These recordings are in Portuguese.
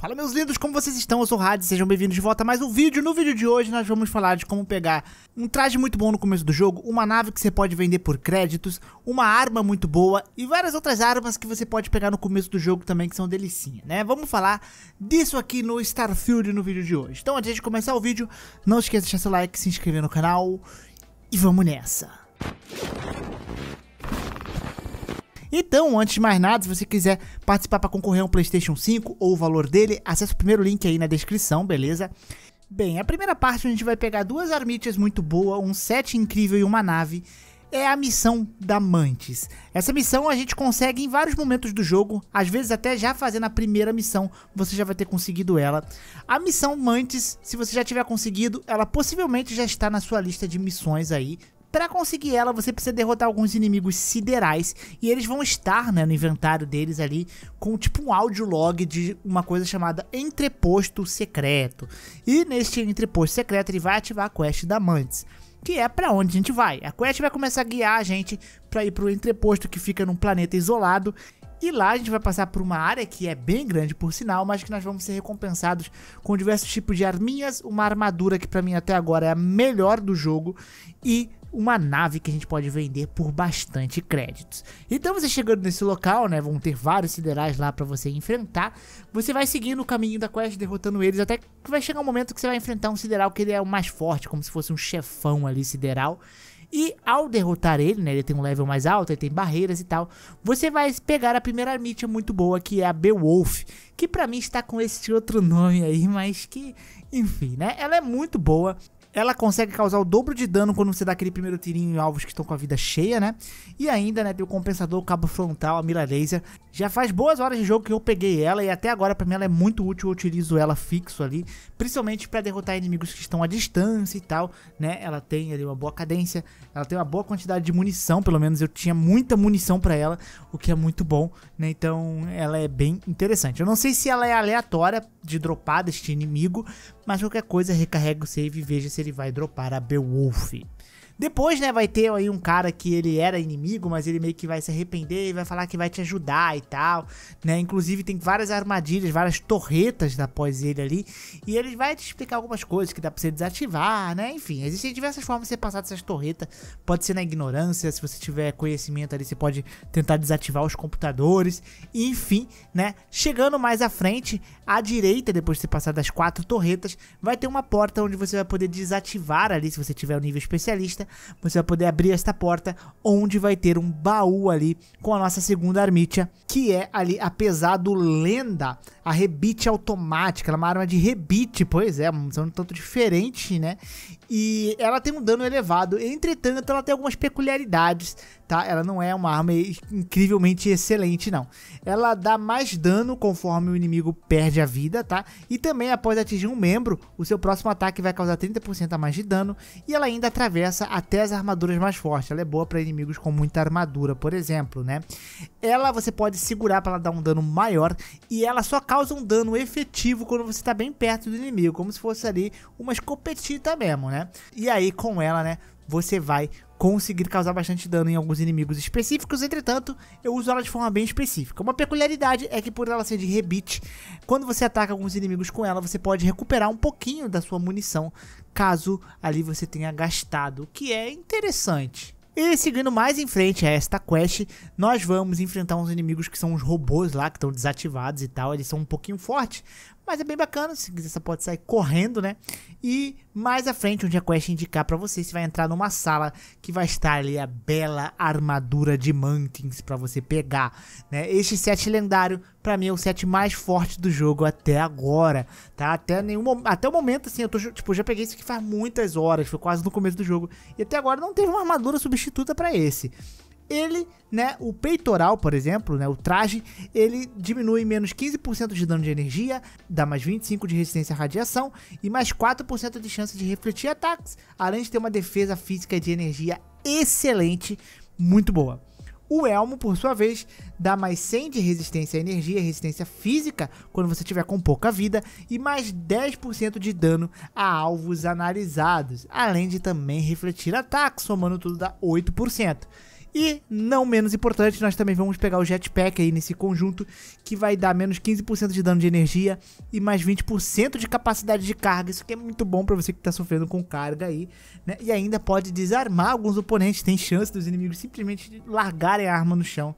Fala meus lindos, como vocês estão? Eu sou o Hades, sejam bem-vindos de volta a mais um vídeo. No vídeo de hoje nós vamos falar de como pegar um traje muito bom no começo do jogo, uma nave que você pode vender por créditos, uma arma muito boa e várias outras armas que você pode pegar no começo do jogo também que são delicinha, né? Vamos falar disso aqui no Starfield no vídeo de hoje. Então antes de começar o vídeo, não esqueça de deixar seu like, se inscrever no canal e vamos nessa! Então, antes de mais nada, se você quiser participar para concorrer a um PlayStation 5 ou o valor dele, acesse o primeiro link aí na descrição, beleza? Bem, a primeira parte a gente vai pegar duas armítias muito boas, um set incrível e uma nave é a missão da Mantis. Essa missão a gente consegue em vários momentos do jogo, às vezes até já fazendo a primeira missão, você já vai ter conseguido ela. A missão Mantis, se você já tiver conseguido, ela possivelmente já está na sua lista de missões aí, para conseguir ela, você precisa derrotar alguns inimigos siderais e eles vão estar né, no inventário deles ali com tipo um áudio log de uma coisa chamada entreposto secreto. E neste entreposto secreto ele vai ativar a quest da Mantis, que é para onde a gente vai. A quest vai começar a guiar a gente para ir para o entreposto que fica num planeta isolado e lá a gente vai passar por uma área que é bem grande, por sinal, mas que nós vamos ser recompensados com diversos tipos de arminhas, uma armadura que para mim até agora é a melhor do jogo e uma nave que a gente pode vender por bastante créditos. Então você chegando nesse local, né, vão ter vários siderais lá para você enfrentar. Você vai seguindo o caminho da quest, derrotando eles até que vai chegar um momento que você vai enfrentar um sideral que ele é o mais forte, como se fosse um chefão ali sideral. E ao derrotar ele, né, ele tem um level mais alto, ele tem barreiras e tal, você vai pegar a primeira mídia muito boa, que é a Beowulf, que para mim está com esse outro nome aí, mas que, enfim, né, ela é muito boa ela consegue causar o dobro de dano quando você dá aquele primeiro tirinho em alvos que estão com a vida cheia, né? E ainda, né, tem o compensador, o cabo frontal, a mira laser. Já faz boas horas de jogo que eu peguei ela e até agora pra mim ela é muito útil, eu utilizo ela fixo ali, principalmente pra derrotar inimigos que estão à distância e tal, né? Ela tem ali uma boa cadência, ela tem uma boa quantidade de munição, pelo menos eu tinha muita munição pra ela, o que é muito bom, né? Então ela é bem interessante. Eu não sei se ela é aleatória de dropar deste inimigo, mas qualquer coisa recarrega o save e veja se se ele vai dropar a Beowulf. Depois, né, vai ter aí um cara que ele era inimigo, mas ele meio que vai se arrepender e vai falar que vai te ajudar e tal, né? Inclusive tem várias armadilhas, várias torretas após ele ali, e ele vai te explicar algumas coisas que dá pra você desativar, né? Enfim, existem diversas formas de você passar dessas torretas. Pode ser na ignorância, se você tiver conhecimento ali, você pode tentar desativar os computadores, enfim, né? Chegando mais à frente, à direita, depois de você passar das quatro torretas, vai ter uma porta onde você vai poder desativar ali, se você tiver o um nível especialista, você vai poder abrir esta porta, onde vai ter um baú ali com a nossa segunda armitia, que é ali a pesado lenda, a rebite automática, ela é uma arma de rebite, pois é, um tanto diferente, né? E ela tem um dano elevado, entretanto ela tem algumas peculiaridades, tá? Ela não é uma arma incrivelmente excelente, não. Ela dá mais dano conforme o inimigo perde a vida, tá? E também após atingir um membro, o seu próximo ataque vai causar 30% a mais de dano, e ela ainda atravessa a até as armaduras mais fortes. Ela é boa para inimigos com muita armadura, por exemplo, né? Ela você pode segurar para dar um dano maior e ela só causa um dano efetivo quando você está bem perto do inimigo, como se fosse ali uma escopetita mesmo, né? E aí com ela, né, você vai conseguir causar bastante dano em alguns inimigos específicos, entretanto, eu uso ela de forma bem específica. Uma peculiaridade é que por ela ser de rebite, quando você ataca alguns inimigos com ela, você pode recuperar um pouquinho da sua munição, caso ali você tenha gastado, o que é interessante. E seguindo mais em frente a esta quest, nós vamos enfrentar uns inimigos que são os robôs lá, que estão desativados e tal. Eles são um pouquinho fortes, mas é bem bacana, se quiser você pode sair correndo, né? E mais à frente, onde a quest indicar para você, você vai entrar numa sala que vai estar ali a bela armadura de Mantins para você pegar, né? Este set lendário, para mim, é o set mais forte do jogo até agora, tá? Até, nenhum, até o momento, assim, eu tô, tipo, já peguei isso aqui faz muitas horas, foi quase no começo do jogo, e até agora não teve uma armadura substituta para esse ele, né, o peitoral, por exemplo, né, o traje, ele diminui menos 15% de dano de energia, dá mais 25 de resistência à radiação e mais 4% de chance de refletir ataques, além de ter uma defesa física de energia excelente, muito boa. O elmo, por sua vez, dá mais 100 de resistência à energia, resistência física, quando você tiver com pouca vida, e mais 10% de dano a alvos analisados, além de também refletir ataques, somando tudo dá 8%. E, não menos importante, nós também vamos pegar o jetpack aí nesse conjunto, que vai dar menos 15% de dano de energia e mais 20% de capacidade de carga. Isso que é muito bom para você que está sofrendo com carga aí, né? E ainda pode desarmar alguns oponentes, tem chance dos inimigos simplesmente largarem a arma no chão,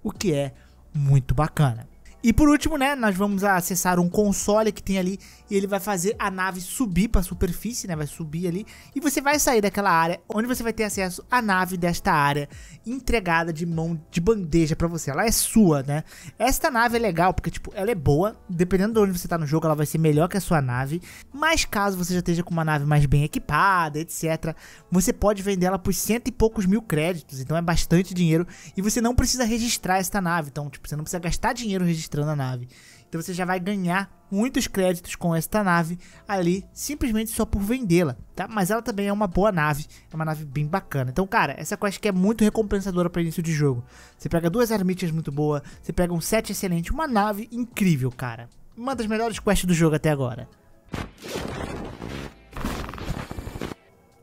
o que é muito bacana. E por último, né, nós vamos acessar um console que tem ali e ele vai fazer a nave subir para a superfície, né? Vai subir ali e você vai sair daquela área onde você vai ter acesso à nave desta área entregada de mão de bandeja para você. Ela é sua, né? Esta nave é legal porque tipo, ela é boa, dependendo de onde você tá no jogo, ela vai ser melhor que a sua nave, mas caso você já esteja com uma nave mais bem equipada, etc, você pode vender ela por cento e poucos mil créditos, então é bastante dinheiro e você não precisa registrar esta nave, então tipo, você não precisa gastar dinheiro registrando a nave. Então você já vai ganhar muitos créditos com esta nave ali, simplesmente só por vendê-la, tá? Mas ela também é uma boa nave, é uma nave bem bacana. Então, cara, essa quest que é muito recompensadora para início de jogo. Você pega duas ermitas muito boa, você pega um set excelente, uma nave incrível, cara. Uma das melhores quests do jogo até agora.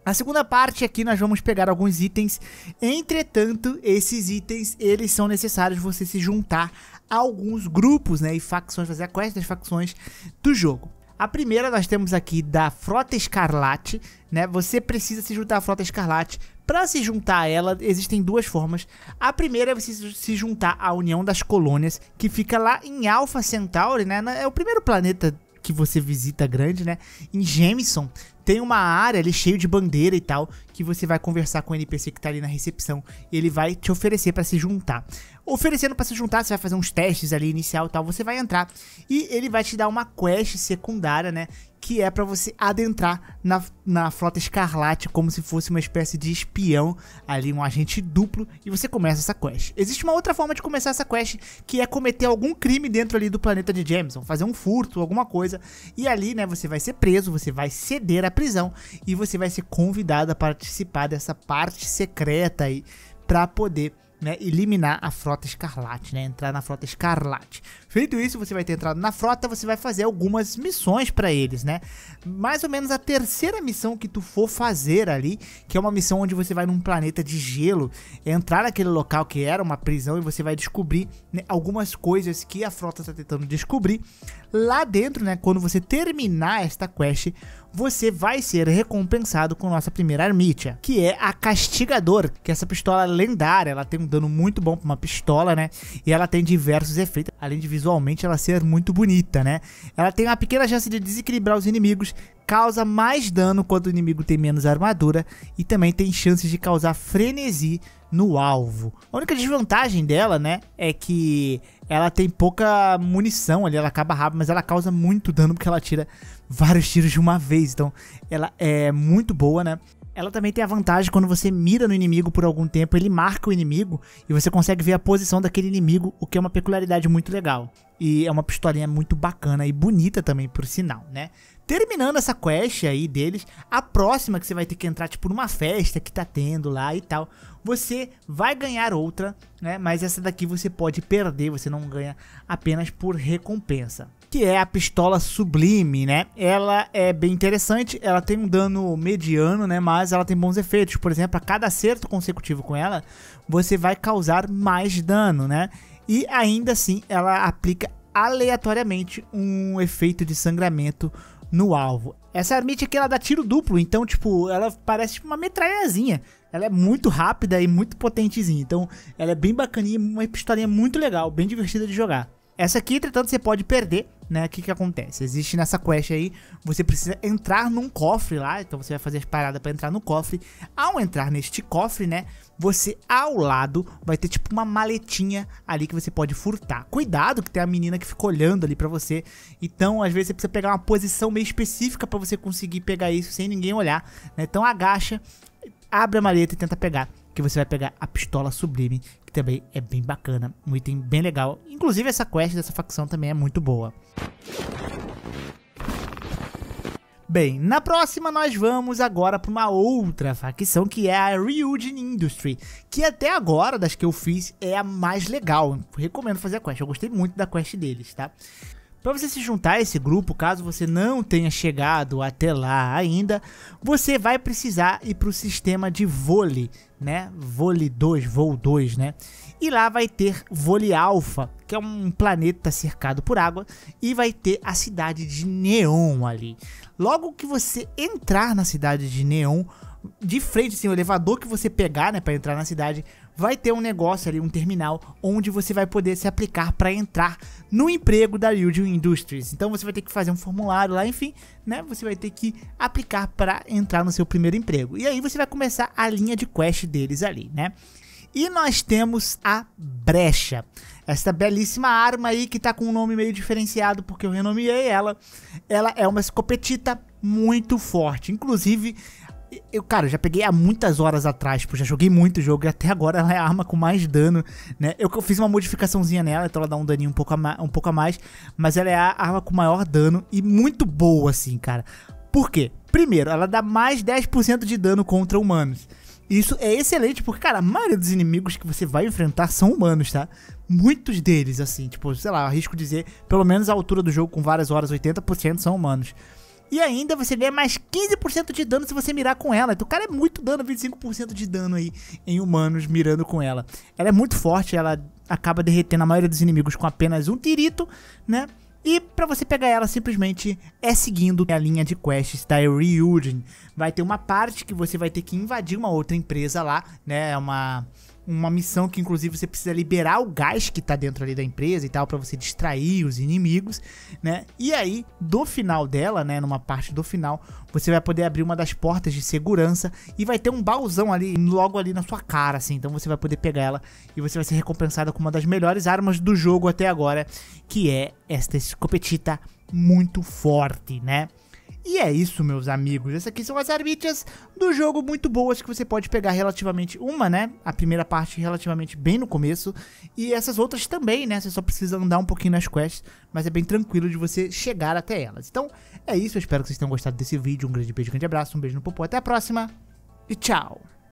Na segunda parte aqui nós vamos pegar alguns itens, entretanto esses itens eles são necessários você se juntar a alguns grupos né, e facções, fazer a quest das facções do jogo. A primeira nós temos aqui da Frota Escarlate, né? Você precisa se juntar à Frota Escarlate. Para se juntar a ela, existem duas formas. A primeira é você se juntar à União das Colônias, que fica lá em Alpha Centauri, né? É o primeiro planeta que você visita grande, né? Em Jameson tem uma área ali cheio de bandeira e tal, que você vai conversar com o NPC que tá ali na recepção e ele vai te oferecer para se juntar. Oferecendo para se juntar, você vai fazer uns testes ali inicial e tal, você vai entrar e ele vai te dar uma quest secundária, né, que é para você adentrar na, na Frota Escarlate como se fosse uma espécie de espião, ali um agente duplo, e você começa essa quest. Existe uma outra forma de começar essa quest, que é cometer algum crime dentro ali do planeta de Jameson, fazer um furto, alguma coisa, e ali, né, você vai ser preso, você vai ceder à prisão, e você vai ser convidado a participar dessa parte secreta aí, para poder né, eliminar a frota escarlate, né, entrar na frota escarlate. Feito isso, você vai ter entrado na frota, você vai fazer algumas missões para eles, né? Mais ou menos a terceira missão que tu for fazer ali, que é uma missão onde você vai num planeta de gelo, entrar naquele local que era uma prisão e você vai descobrir né, algumas coisas que a frota está tentando descobrir. Lá dentro, né, quando você terminar esta quest, você vai ser recompensado com nossa primeira Armitia, que é a Castigador, que é essa pistola lendária, ela tem um dano muito bom para uma pistola, né? E ela tem diversos efeitos, além de visualmente ela ser muito bonita, né? Ela tem uma pequena chance de desequilibrar os inimigos, causa mais dano quando o inimigo tem menos armadura e também tem chances de causar frenesi no alvo. A única desvantagem dela, né, é que ela tem pouca munição ali, ela acaba rápido, mas ela causa muito dano porque ela tira vários tiros de uma vez. Então, ela é muito boa, né? Ela também tem a vantagem quando você mira no inimigo por algum tempo, ele marca o inimigo e você consegue ver a posição daquele inimigo, o que é uma peculiaridade muito legal. E é uma pistolinha muito bacana e bonita também, por sinal, né? Terminando essa quest aí deles, a próxima que você vai ter que entrar, tipo, numa festa que tá tendo lá e tal, você vai ganhar outra, né? Mas essa daqui você pode perder, você não ganha apenas por recompensa que é a pistola sublime, né? Ela é bem interessante, ela tem um dano mediano, né? Mas ela tem bons efeitos. Por exemplo, a cada acerto consecutivo com ela, você vai causar mais dano, né? E ainda assim, ela aplica aleatoriamente um efeito de sangramento no alvo. Essa Armit é aqui ela dá tiro duplo, então tipo, ela parece tipo, uma metralhazinha. Ela é muito rápida e muito potentezinha, então ela é bem bacaninha, uma pistolinha muito legal, bem divertida de jogar. Essa aqui, entretanto, você pode perder, né? O que que acontece? Existe nessa quest aí, você precisa entrar num cofre lá, então você vai fazer as paradas pra entrar no cofre. Ao entrar neste cofre, né, você ao lado vai ter tipo uma maletinha ali que você pode furtar. Cuidado que tem a menina que fica olhando ali pra você, então às vezes você precisa pegar uma posição meio específica pra você conseguir pegar isso sem ninguém olhar, né? Então agacha, abre a maleta e tenta pegar que você vai pegar a pistola sublime, que também é bem bacana, um item bem legal. Inclusive essa quest dessa facção também é muito boa. Bem, na próxima nós vamos agora para uma outra facção que é a Ryujin Industry, que até agora das que eu fiz é a mais legal. Recomendo fazer a quest, eu gostei muito da quest deles, tá? Para você se juntar a esse grupo, caso você não tenha chegado até lá ainda, você vai precisar ir para o sistema de vôlei, né? Vôlei 2, voo 2, né? E lá vai ter Vôlei Alpha, que é um planeta cercado por água, e vai ter a cidade de Neon ali. Logo que você entrar na cidade de Neon, de frente, assim, o elevador que você pegar, né, para entrar na cidade, vai ter um negócio ali, um terminal, onde você vai poder se aplicar para entrar no emprego da Yuji Industries. Então você vai ter que fazer um formulário lá, enfim, né? Você vai ter que aplicar para entrar no seu primeiro emprego. E aí você vai começar a linha de quest deles ali, né? E nós temos a brecha. Esta belíssima arma aí que tá com um nome meio diferenciado porque eu renomeei ela. Ela é uma escopetita muito forte. Inclusive, eu, cara, já peguei há muitas horas atrás, pô, já joguei muito jogo e até agora ela é a arma com mais dano, né? Eu, eu fiz uma modificaçãozinha nela, então ela dá um daninho um pouco, a um pouco a mais, mas ela é a arma com maior dano e muito boa, assim, cara. Por quê? Primeiro, ela dá mais 10% de dano contra humanos. Isso é excelente, porque, cara, a maioria dos inimigos que você vai enfrentar são humanos, tá? Muitos deles, assim, tipo, sei lá, arrisco dizer, pelo menos a altura do jogo com várias horas, 80% são humanos. E ainda você ganha mais 15% de dano se você mirar com ela. Então, o cara é muito dano, 25% de dano aí em humanos mirando com ela. Ela é muito forte, ela acaba derretendo a maioria dos inimigos com apenas um tirito, né? E para você pegar ela simplesmente é seguindo a linha de quests da Ryujin. Vai ter uma parte que você vai ter que invadir uma outra empresa lá, né? É uma uma missão que inclusive você precisa liberar o gás que tá dentro ali da empresa e tal para você distrair os inimigos, né? E aí, do final dela, né, numa parte do final, você vai poder abrir uma das portas de segurança e vai ter um baúzão ali logo ali na sua cara assim. Então você vai poder pegar ela e você vai ser recompensado com uma das melhores armas do jogo até agora, que é esta escopetita muito forte, né? E é isso, meus amigos. Essas aqui são as arbitras do jogo muito boas que você pode pegar relativamente uma, né? A primeira parte relativamente bem no começo. E essas outras também, né? Você só precisa andar um pouquinho nas quests, mas é bem tranquilo de você chegar até elas. Então, é isso. Eu espero que vocês tenham gostado desse vídeo. Um grande beijo, um grande abraço, um beijo no popô. Até a próxima e tchau!